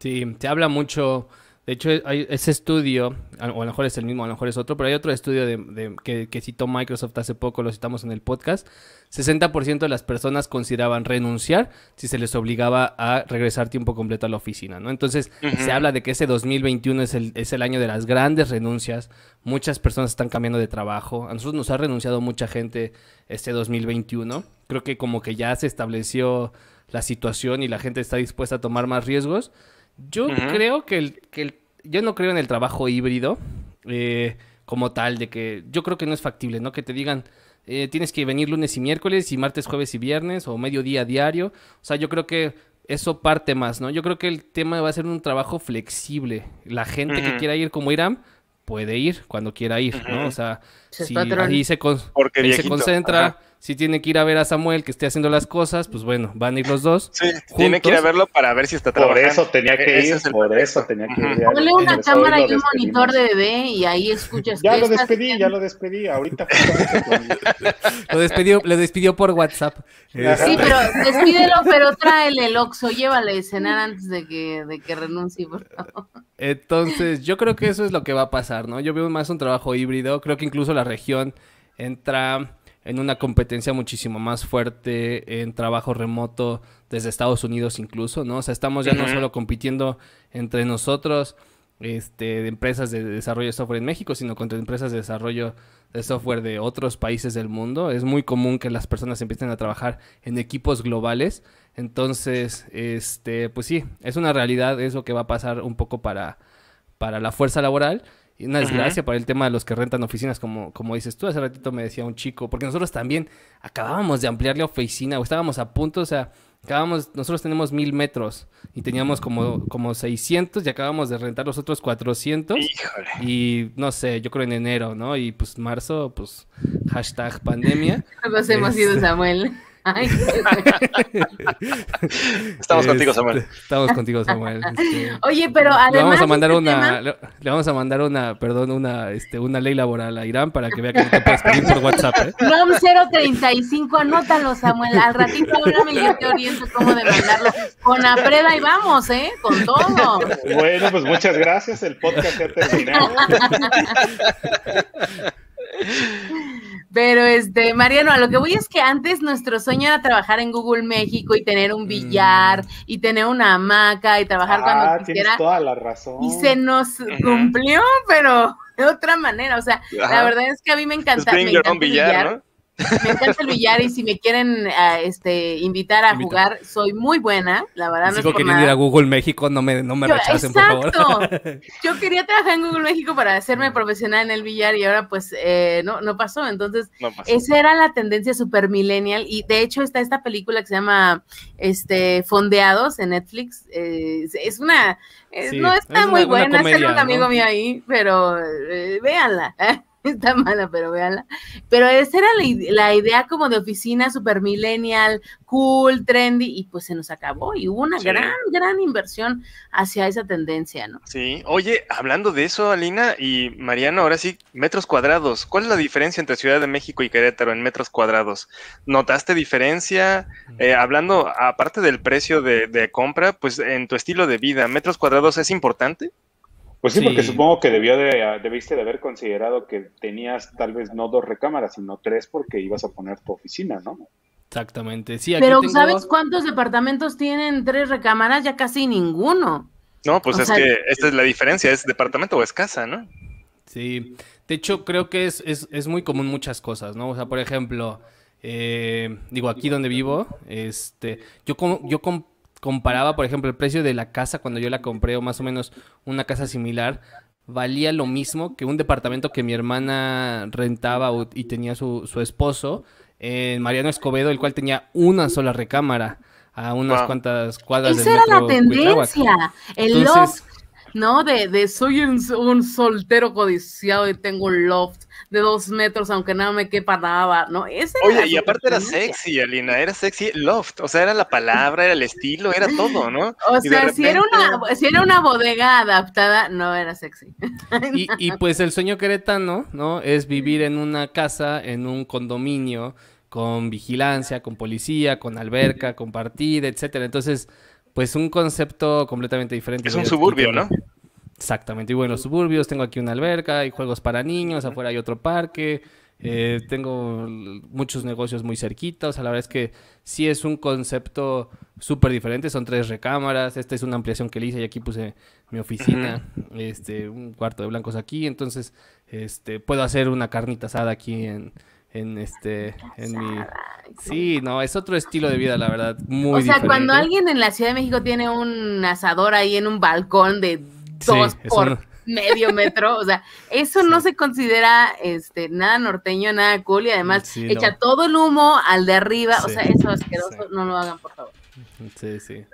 Sí, te habla mucho de hecho, hay ese estudio, o a lo mejor es el mismo, a lo mejor es otro, pero hay otro estudio de, que, citó Microsoft hace poco, lo citamos en el podcast. 60% de las personas consideraban renunciar si se les obligaba a regresar tiempo completo a la oficina, ¿no? Entonces, se habla de que ese 2021 es el, es el año de las grandes renuncias. Muchas personas están cambiando de trabajo. A nosotros nos ha renunciado mucha gente este 2021. Creo que como que ya se estableció la situación y la gente está dispuesta a tomar más riesgos. Yo creo que el, que el yo no creo en el trabajo híbrido eh, como tal, de que yo creo que no es factible, ¿no? Que te digan, eh, tienes que venir lunes y miércoles y martes, jueves y viernes o mediodía diario. O sea, yo creo que eso parte más, ¿no? Yo creo que el tema va a ser un trabajo flexible. La gente que quiera ir como Irán puede ir cuando quiera ir, ¿no? O sea, se si se, se concentra si tiene que ir a ver a Samuel que esté haciendo las cosas, pues bueno, van a ir los dos. tiene que ir a verlo para ver si está trabajando. Por eso tenía que e-, ir, por eso tenía que ir. Ponle una cámara y un monitor de bebé y ahí escuchas. Ya lo despedí, ya lo despedí, ahorita. lo despidió, lo despidió por WhatsApp. Sí, pero despídelo, pero tráele el Oxxo, llévale a cenar antes de que, de que renuncie, por favor. Entonces, yo creo que eso es lo que va a pasar, ¿no? Yo veo más un trabajo híbrido, creo que incluso la región entra en una competencia muchísimo más fuerte en trabajo remoto desde Estados Unidos incluso, ¿no? O sea, estamos ya no solo compitiendo entre nosotros, este, de empresas de desarrollo de software en México, sino contra empresas de desarrollo de software de otros países del mundo. Es muy común que las personas empiecen a trabajar en equipos globales. Entonces, este, pues sí, es una realidad eso que va a pasar un poco para, para la fuerza laboral una desgracia para el tema de los que rentan oficinas, como, como dices tú. Hace ratito me decía un chico, porque nosotros también acabábamos de ampliar la oficina, o estábamos a punto, o sea, acabamos, nosotros tenemos mil metros y teníamos como, como 600 y acabamos de rentar los otros 400. Y no sé, yo creo en enero, ¿no? Y pues marzo, pues hashtag pandemia. Nos hemos ido, este, Samuel. estamos contigo, Samuel. Este, estamos contigo, Samuel. Este, Oye, pero además. Este le vamos a mandar una, perdón, una, este, una ley laboral a Irán para que vea que no te puedes pedir por WhatsApp. ¿eh? ROM 035, anótalo, Samuel. Al ratito háblame y te oriento cómo de mandarlo. Con apreda y vamos, ¿eh? Con todo. Bueno, pues muchas gracias. El podcast ya ha terminado. Pero este, Mariano, a lo que voy es que antes nuestro sueño era trabajar en Google México y tener un mm. billar y tener una hamaca y trabajar cuando quisiera. Ah, tienes toda la razón. Y se nos cumplió, pero de otra manera. O sea, la verdad es que a mí me encanta. Me billar. ¿no? Me encanta el billar y si me quieren ah, este, invitar a jugar, soy muy buena, la verdad. no es ir a Google México, no me, rechacen, por favor. Yo quería trabajar en Google México para hacerme profesional en el billar y ahora pues eh, no, no pasó. Entonces, esa era la tendencia super millennial y de hecho está esta película que se llama este, Fondeados en Netflix. Eh, es una... Eh, no está muy buena, es un amigo mío ahí, pero véanla. está mala, pero véanla. Pero esa era la, la, idea como de oficina super millennial, cool, trendy, y pues se nos acabó. Y hubo una gran, gran inversión hacia esa tendencia, ¿no? Sí, oye, hablando de eso, Alina y Mariano, ahora sí, metros cuadrados. ¿Cuál es la diferencia entre Ciudad de México y Querétaro en metros cuadrados? ¿Notaste diferencia? Mm. Eh, hablando, aparte del precio de, de compra, pues en tu estilo de vida, ¿metros cuadrados es importante? Pues sí, porque supongo que debió ah, debiste de haber considerado que tenías tal vez no dos recámaras, sino tres porque ibas a poner tu oficina, ¿no? Exactamente, sí. Pero ¿sabes cuántos departamentos tienen tres recámaras? Ya casi ninguno. No, pues es que esta es la diferencia, es departamento o es casa, ¿no? Sí, de hecho creo que es, muy común muchas cosas, ¿no? O sea, por ejemplo, eh, digo, aquí donde vivo, este, yo, com yo comparaba, por ejemplo, el precio de la casa cuando yo la compré, o más o menos una casa similar, valía lo mismo que un departamento que mi hermana rentaba y tenía su, su esposo en Mariano Escobedo, el cual tenía una sola recámara a unas cuantas cuadras era la tendencia, el ¿no? De, de soy un, soltero codiciado y tengo un loft de dos metros, aunque nada me quepa nada, ¿no? ese Oye, y aparte era sexy, Alina, era sexy loft, o sea, era la palabra, era el estilo, era todo, ¿no? O sea, si, era una, si era una bodega adaptada, no era sexy. y, y pues el sueño queretano, ¿no? Es vivir en una casa, en un condominio, con vigilancia, con policía, con alberca, con partida, etcétera. Entonces pues un concepto completamente diferente. Es un suburbio, ¿no? Exactamente, y bueno, los suburbios, tengo aquí una alberca, hay juegos para niños, afuera hay otro parque, eh, tengo muchos negocios muy cerquitos. o la verdad es que sí es un concepto súper diferente, son tres recámaras, esta es una ampliación que le hice y aquí puse mi oficina, este, un cuarto de blancos aquí, entonces este, puedo hacer una carnita asada aquí en, en este en mi sí no es otro estilo de vida la verdad muy o sea cuando alguien en la Ciudad de México tiene un asador ahí en un balcón de dos por medio metro o sea eso no se considera este nada norteño nada cool y además echa todo el humo al de arriba o sea eso asqueroso no lo hagan por favor sí sí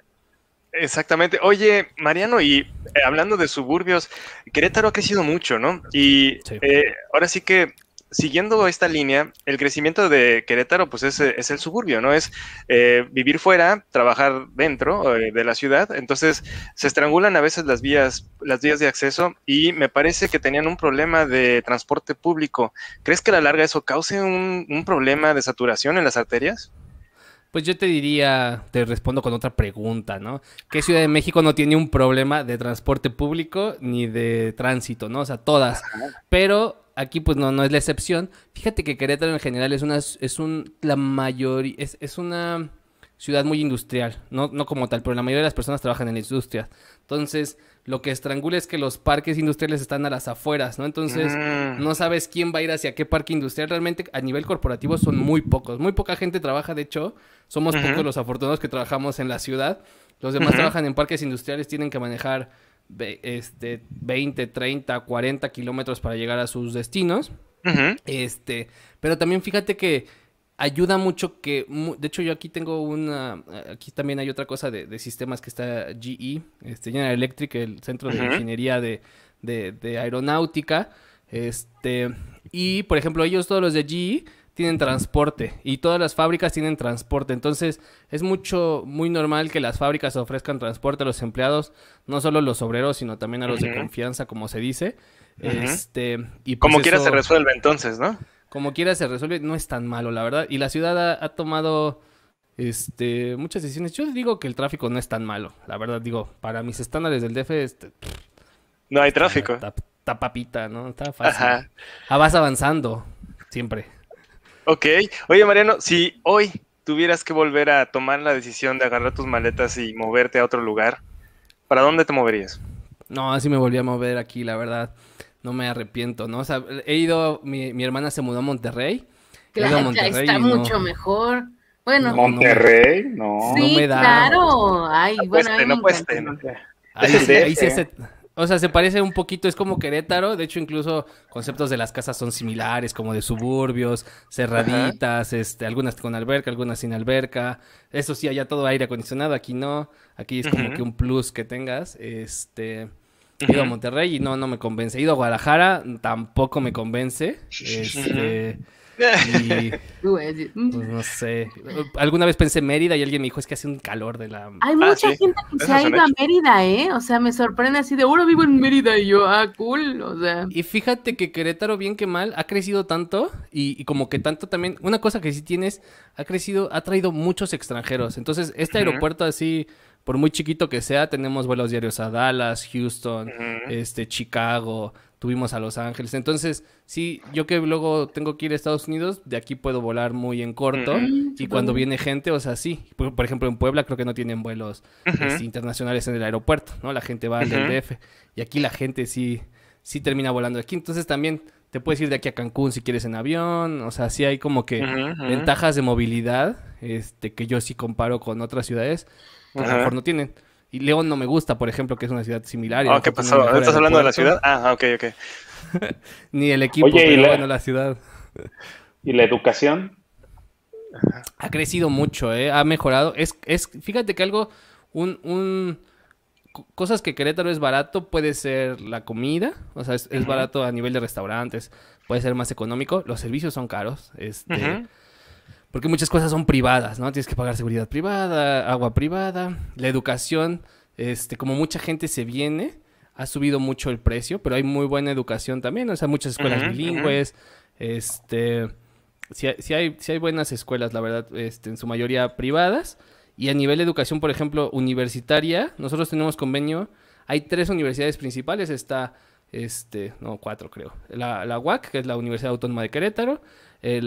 Exactamente. Oye, Mariano, y eh, hablando de suburbios, Querétaro ha crecido mucho, ¿no? Y eh, ahora sí que siguiendo esta línea, el crecimiento de Querétaro, pues es, es el suburbio, ¿no? Es eh, vivir fuera, trabajar dentro eh, de la ciudad. Entonces, se estrangulan a veces las vías, las vías de acceso y me parece que tenían un problema de transporte público. ¿Crees que a la larga eso cause un problema de saturación en las arterias? Pues yo te diría, te respondo con otra pregunta, ¿no? ¿Qué Ciudad de México no tiene un problema de transporte público ni de tránsito, ¿no? O sea, todas. Pero aquí pues no, no es la excepción. Fíjate que Querétaro en general es una, es un, la mayoría, es, una ciudad muy industrial, no, no como tal, pero la mayoría de las personas trabajan en la industria. Entonces, lo que estrangula es que los parques industriales están a las afueras, ¿no? Entonces, mm. no sabes quién va a ir hacia qué parque industrial. Realmente, a nivel corporativo, son muy pocos. Muy poca gente trabaja, de hecho, somos pocos los afortunados que trabajamos en la ciudad. Los demás trabajan en parques industriales, tienen que manejar este, 20, 30, 40 kilómetros para llegar a sus destinos. Este, pero también fíjate que ayuda mucho que, de hecho yo aquí tengo una, aquí también hay otra cosa de, sistemas que está GE, este, General Electric, el Centro de Ingeniería de, de, Aeronáutica, este, y por ejemplo ellos todos los de GE tienen transporte y todas las fábricas tienen transporte, entonces es mucho, muy normal que las fábricas ofrezcan transporte a los empleados, no solo a los obreros, sino también a los de confianza, como se dice. Este, y pues como quiera se resuelve entonces, ¿no? como quiera se resuelve, no es tan malo, la verdad. Y la ciudad ha, tomado este, muchas decisiones. Yo digo que el tráfico no es tan malo, la verdad, digo, para mis estándares del DF, este, no hay tráfico. Está, papita, ¿no? Está fácil. Ah, vas avanzando, siempre. Ok. Oye, Mariano, si hoy tuvieras que volver a tomar la decisión de agarrar tus maletas y moverte a otro lugar, ¿para dónde te moverías? No, así me volví a mover aquí, la verdad no me arrepiento, ¿no? O sea, he ido, mi, hermana se mudó a Monterrey. Claro, está mucho mejor. Bueno, Monterrey, no. no me da. claro. Ay, bueno, no no Ahí, O sea, se parece un poquito, es como Querétaro, de hecho incluso conceptos de las casas son similares, como de suburbios, cerraditas, este, algunas con alberca, algunas sin alberca. Eso sí, allá todo aire acondicionado, aquí no. Aquí es como que un plus que tengas, este, ido a Monterrey y no, no me convence. He ido a Guadalajara, tampoco me convence. Este, eh, mm. pues, no sé. Alguna vez pensé Mérida y alguien me dijo, es que hace un calor de la... Hay ah, mucha gente que se ha ido a Mérida, ¿eh? O sea, me sorprende así de, ahora vivo en Mérida y yo, ah, cool, o sea... Y fíjate que Querétaro, bien que mal, ha crecido tanto y, como que tanto también... Una cosa que sí tienes, ha crecido, ha traído muchos extranjeros. Entonces, este aeropuerto así por muy chiquito que sea, tenemos vuelos diarios a Dallas, Houston, este, Chicago, tuvimos a Los Ángeles. Entonces, sí, yo que luego tengo que ir a Estados Unidos, de aquí puedo volar muy en corto. Y cuando viene gente, o sea, sí. Por, ejemplo, en Puebla creo que no tienen vuelos este, internacionales en el aeropuerto, ¿no? La gente va al DF. Y aquí la gente sí, sí termina volando aquí. Entonces también te puedes ir de aquí a Cancún si quieres en avión, o sea, sí hay como que ventajas de movilidad, este, que yo sí comparo con otras ciudades, por no tienen. Y León no me gusta, por ejemplo, que es una ciudad similar. Ah, ¿qué pasó? ¿Estás hablando de la ciudad? Ah, ok, ok. Ni el equipo, ni la... ciudad. ¿Y la educación? Ha crecido mucho, ¿eh? ha mejorado. Es, es, fíjate que algo, un, un, cosas que Querétaro es barato puede ser la comida, o sea, es, barato a nivel de restaurantes, puede ser más económico, los servicios son caros, este, porque muchas cosas son privadas, ¿no? Tienes que pagar seguridad privada, agua privada, la educación, este, como mucha gente se viene, ha subido mucho el precio, pero hay muy buena educación también, o sea, muchas escuelas bilingües, este, si hay, hay, buenas escuelas, la verdad, este, en su mayoría privadas, y a nivel de educación, por ejemplo, universitaria, nosotros tenemos convenio, hay tres universidades principales, está este, no, cuatro creo. La, la, UAC, que es la Universidad Autónoma de Querétaro, el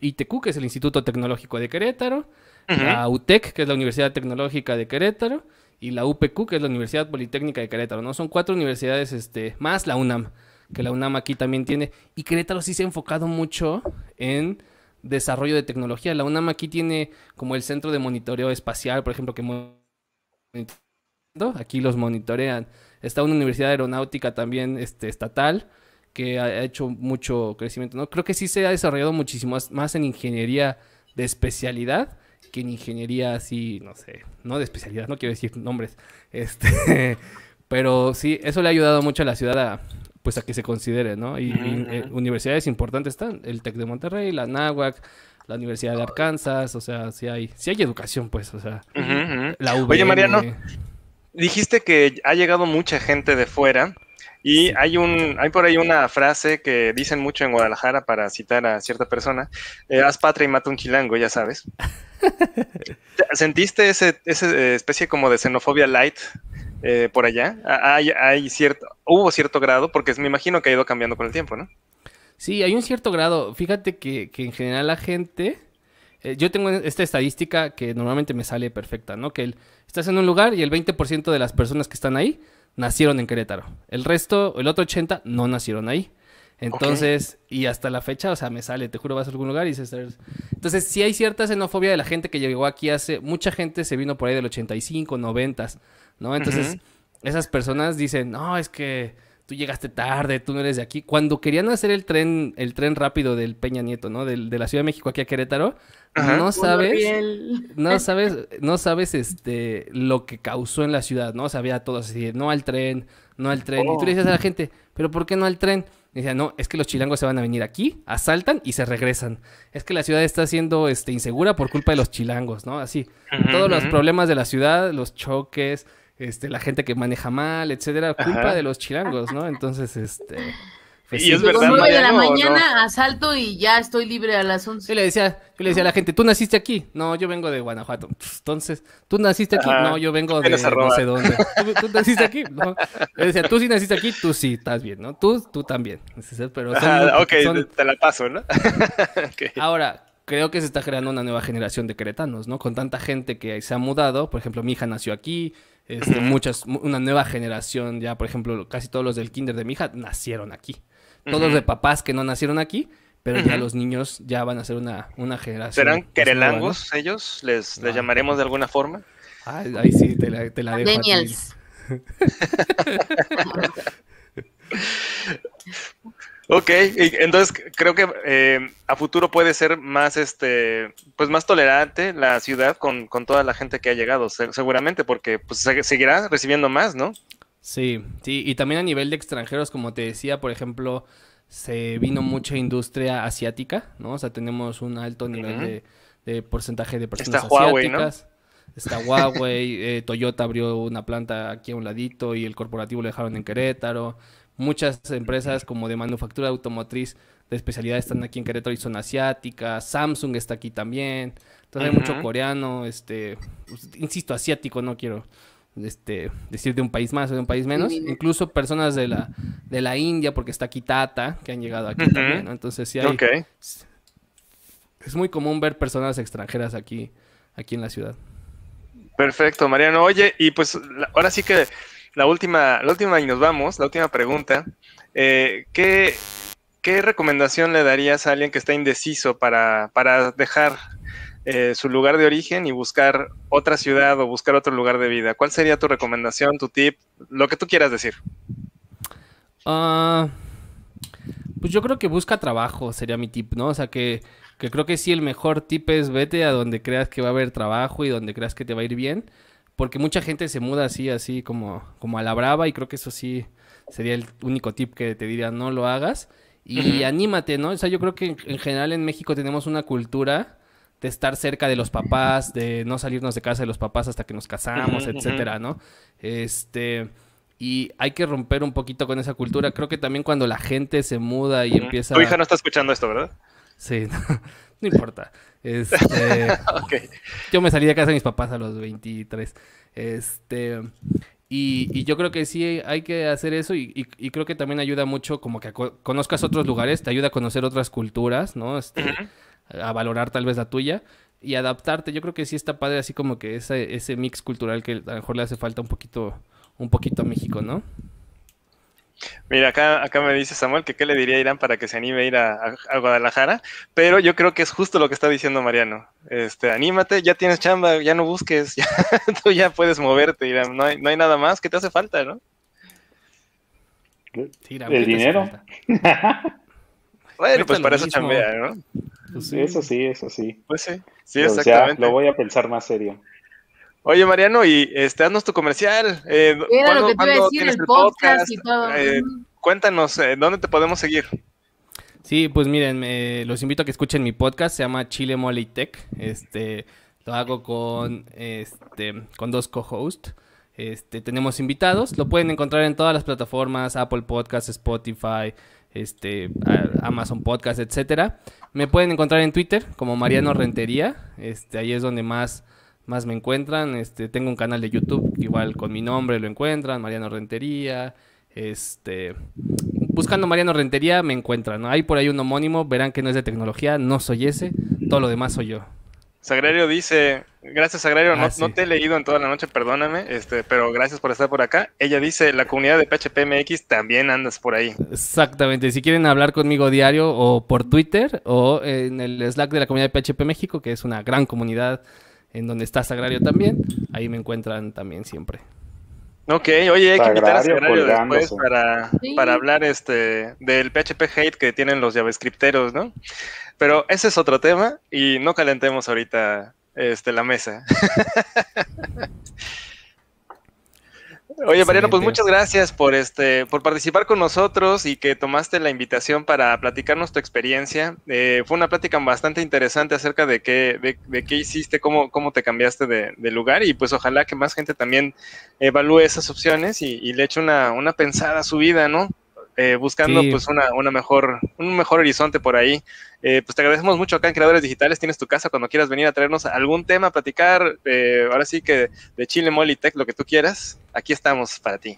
ITQ, que es el Instituto Tecnológico de Querétaro, la UTEC, que es la Universidad Tecnológica de Querétaro, y la UPQ, que es la Universidad Politécnica de Querétaro, ¿no? Son cuatro universidades, este, más la UNAM, que la UNAM aquí también tiene. Y Querétaro sí se ha enfocado mucho en desarrollo de tecnología. La UNAM aquí tiene como el centro de monitoreo espacial, por ejemplo, que aquí los monitorean. Está una universidad aeronáutica también este, estatal, que ha hecho mucho crecimiento, ¿no? Creo que sí se ha desarrollado muchísimo más en ingeniería de especialidad que en ingeniería así, no sé, no de especialidad, no quiero decir nombres, este, pero sí, eso le ha ayudado mucho a la ciudad a, pues a que se considere, ¿no? Y, eh, universidades importantes están, el TEC de Monterrey, la náhuac la Universidad de Arkansas, o sea, si hay, si hay educación, pues, o sea, la UVM, Oye, Mariano, dijiste que ha llegado mucha gente de fuera, y hay, un, hay por ahí una frase que dicen mucho en Guadalajara para citar a cierta persona, eh, haz patria y mata un chilango, ya sabes. ¿Sentiste esa ese eh, especie como de xenofobia light eh, por allá? Ah, hay, cierto, hubo cierto grado, porque me imagino que ha ido cambiando con el tiempo, ¿no? Sí, hay un cierto grado. Fíjate que, en general la gente... yo tengo esta estadística que normalmente me sale perfecta, ¿no? Que estás en un lugar y el 20% de las personas que están ahí nacieron en Querétaro. El resto, el otro 80, no nacieron ahí. Entonces, y hasta la fecha, o sea, me sale, te juro, vas a algún lugar y dices... Entonces, si hay cierta xenofobia de la gente que llegó aquí hace... Mucha gente se vino por ahí del 85, 90, ¿no? Entonces, esas personas dicen, no, es que tú llegaste tarde, tú no eres de aquí. Cuando querían hacer el tren, el tren rápido del Peña Nieto, ¿no? de la Ciudad de México aquí a Querétaro, no sabes, no sabes, no sabes este lo que causó en la ciudad, ¿no? Sabía todo así, no al tren, no al tren. Y tú le oh. dices a la gente, ¿pero por qué no al tren? Y decían, no, es que los chilangos se van a venir aquí, asaltan y se regresan. Es que la ciudad está siendo este, insegura por culpa de los chilangos, ¿no? Así, todos los problemas de la ciudad, los choques, este, la gente que maneja mal, etcétera, culpa de los chilangos, ¿no? Entonces, este. Pues y es verdad, de la mañana asalto y ya estoy libre a las 11. Yo le decía, le decía a la gente, tú naciste aquí. No, yo vengo de Guanajuato. Entonces, tú naciste aquí. No, yo vengo de no sé dónde. ¿Tú, naciste aquí. No. decía, tú sí naciste aquí, tú sí, estás bien, ¿no? Tú, tú también. Pero ok, te la paso, ¿no? Ahora, creo que se está creando una nueva generación de queretanos, ¿no? Con tanta gente que se ha mudado. Por ejemplo, mi hija nació aquí, este, muchas, una nueva generación, ya por ejemplo, casi todos los del kinder de mi hija nacieron aquí. Todos de papás que no nacieron aquí, pero ya los niños ya van a ser una, generación. ¿Serán pues, querelangos ellos les les llamaremos de alguna forma? Ah, ahí sí, te la, te dejo. Ok, entonces creo que eh, a futuro puede ser más, este, pues más tolerante la ciudad con, con toda la gente que ha llegado, seguramente, porque pues seguirá recibiendo más, ¿no? Sí, sí, y también a nivel de extranjeros, como te decía, por ejemplo, se vino mucha industria asiática, ¿no? O sea, tenemos un alto nivel de, de, porcentaje de personas asiáticas. Huawei, Está Huawei, eh, Toyota abrió una planta aquí a un ladito y el corporativo lo dejaron en Querétaro. Muchas empresas como de manufactura automotriz de especialidad están aquí en Querétaro y son asiáticas. Samsung está aquí también. Entonces hay mucho coreano, este, pues, insisto, asiático, no quiero este, decir de un país más o de un país menos. Incluso personas de la, de la India, porque está aquí Tata, que han llegado aquí también. Entonces sí hay... Es muy común ver personas extranjeras aquí, aquí en la ciudad. Perfecto, Mariano. Oye, y pues ahora sí que la última, la última y nos vamos, la última pregunta. Eh, ¿qué, recomendación le darías a alguien que está indeciso para, dejar eh, su lugar de origen y buscar otra ciudad o buscar otro lugar de vida? ¿Cuál sería tu recomendación, tu tip, lo que tú quieras decir? Ah, pues yo creo que busca trabajo, sería mi tip, ¿no? O sea que, que creo que sí, el mejor tip es vete a donde creas que va a haber trabajo y donde creas que te va a ir bien porque mucha gente se muda así, así como, como a la brava y creo que eso sí sería el único tip que te diría, no lo hagas y anímate, ¿no? O sea, yo creo que en general en México tenemos una cultura de estar cerca de los papás, de no salirnos de casa de los papás hasta que nos casamos, etcétera, ¿no? Este y hay que romper un poquito con esa cultura. Creo que también cuando la gente se muda y empieza. Tu hija no está escuchando esto, ¿verdad? Sí. no importa. Este, Yo me salí de casa de mis papás a los 23. Este, y, y yo creo que sí hay que hacer eso y, creo que también ayuda mucho como que conozcas otros lugares, te ayuda a conocer otras culturas, ¿no? Este, a valorar tal vez la tuya y adaptarte. Yo creo que sí está padre así como que ese, ese mix cultural que a lo mejor le hace falta un poquito, un poquito a México, ¿no? Mira, acá, acá me dice Samuel que qué le diría Irán para que se anime a ir a, Guadalajara, pero yo creo que es justo lo que está diciendo Mariano. Este, anímate, ya tienes chamba, ya no busques, tú ya puedes moverte, Irán. No hay, no hay nada más que te hace falta, ¿no? El dinero. bueno, pues para eso chambea, ¿no? Pues sí. Eso sí, eso sí. Pues sí, sí, exactamente. lo voy a pensar más serio. Oye, Mariano, y este, haznos tu comercial. Eh, lo que te a decir, el podcast, y todo. Eh, cuéntanos, eh, ¿dónde te podemos seguir? Sí, pues miren, los invito a que escuchen mi podcast, se llama Chile Mole Tech. Este, lo hago con, este, con dos co-hosts. Este, tenemos invitados, lo pueden encontrar en todas las plataformas, Apple podcast Spotify, este, Amazon Podcast, etcétera. Me pueden encontrar en Twitter como Mariano Rentería, este, ahí es donde más más me encuentran. Este, tengo un canal de YouTube, igual con mi nombre lo encuentran, Mariano Rentería. Este, buscando Mariano Rentería me encuentran. Hay por ahí un homónimo, verán que no es de tecnología, no soy ese, todo lo demás soy yo. Sagrario dice, gracias Sagrario, no, ah, te he leído en toda la noche, perdóname, este, pero gracias por estar por acá. Ella dice, la comunidad de PHP MX también andas por ahí. Exactamente, si quieren hablar conmigo diario o por Twitter o en el Slack de la comunidad de PHP México, que es una gran comunidad en donde está Sagrario también. Ahí me encuentran también siempre. Ok, oye, hay que invitar a Sagrario después para, para hablar este del PHP hate que tienen los JavaScripteros, ¿no? Pero ese es otro tema y no calentemos ahorita este, la mesa. Oye, Mariano, pues muchas gracias por este, por participar con nosotros y que tomaste la invitación para platicarnos tu experiencia. Eh, fue una plática bastante interesante acerca de qué, de, qué hiciste, cómo, cómo te cambiaste de, lugar y pues ojalá que más gente también evalúe esas opciones y, y le eche una, una pensada a su vida, ¿no? Eh, buscando pues una, una, mejor, un mejor horizonte por ahí. Eh, pues te agradecemos mucho acá en Creadores Digitales, tienes tu casa cuando quieras venir a traernos algún tema, a platicar, eh, ahora sí que de Chile, Molitech lo que tú quieras, aquí estamos para ti.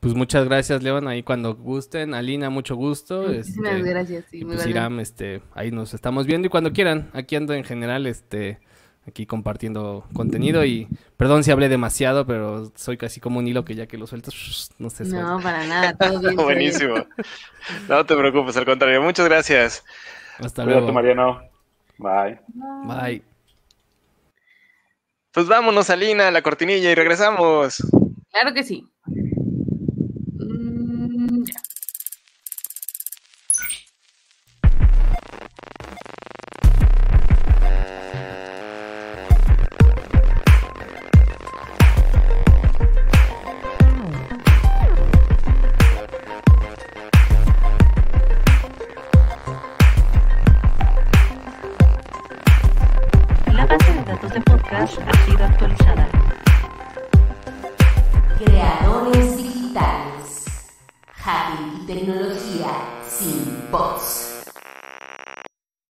Pues muchas gracias, León, ahí cuando gusten, Alina, mucho gusto. Muchísimas este, gracias, sí, muy pues, este, ahí nos estamos viendo y cuando quieran, aquí ando en general, este aquí compartiendo contenido y perdón si hablé demasiado, pero soy casi como un hilo que ya que lo sueltas, no sé No, para nada, todo Buenísimo. No te preocupes, al contrario. Muchas gracias. Hasta luego luego. Mariano. Bye. Bye. Pues vámonos Alina a la cortinilla y regresamos. Claro que sí.